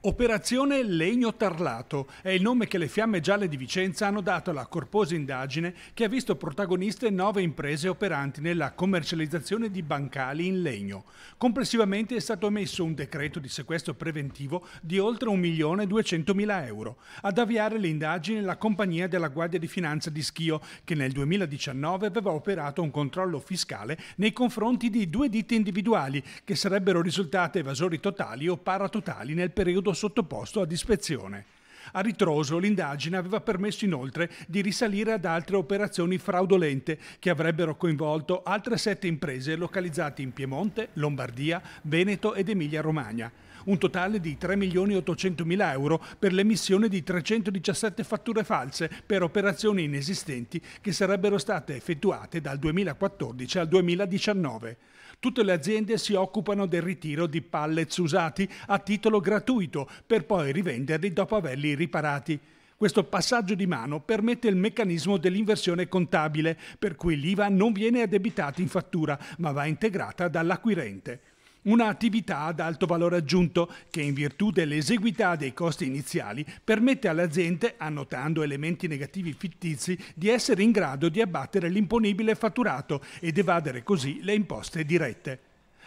Operazione Legno Tarlato è il nome che le Fiamme Gialle di Vicenza hanno dato alla corposa indagine che ha visto protagoniste nove imprese operanti nella commercializzazione di bancali in legno. Complessivamente è stato emesso un decreto di sequestro preventivo di oltre 1.200.000 euro. Ad avviare l'indagine la compagnia della Guardia di Finanza di Schio che nel 2019 aveva operato un controllo fiscale nei confronti di due ditte individuali che sarebbero risultate evasori totali o paratotali nel periodo sottoposto ad ispezione. A ritroso l'indagine aveva permesso inoltre di risalire ad altre operazioni fraudolente che avrebbero coinvolto altre sette imprese localizzate in Piemonte, Lombardia, Veneto ed Emilia-Romagna. Un totale di 3.800.000 euro per l'emissione di 317 fatture false per operazioni inesistenti che sarebbero state effettuate dal 2014 al 2019. Tutte le aziende si occupano del ritiro di pallets usati a titolo gratuito per poi rivenderli dopo averli riparati. Questo passaggio di mano permette il meccanismo dell'inversione contabile, per cui l'IVA non viene addebitata in fattura, ma va integrata dall'acquirente. Un'attività ad alto valore aggiunto che in virtù dell'eseguità dei costi iniziali permette all'azienda, annotando elementi negativi fittizi, di essere in grado di abbattere l'imponibile fatturato ed evadere così le imposte dirette.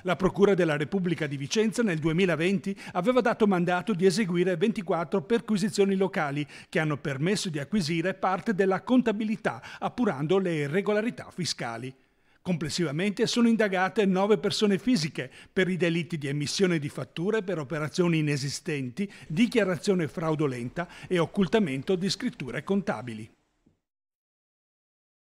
La Procura della Repubblica di Vicenza nel 2020 aveva dato mandato di eseguire 24 perquisizioni locali che hanno permesso di acquisire parte della contabilità appurando le irregolarità fiscali. Complessivamente sono indagate nove persone fisiche per i delitti di emissione di fatture per operazioni inesistenti, dichiarazione fraudolenta e occultamento di scritture contabili.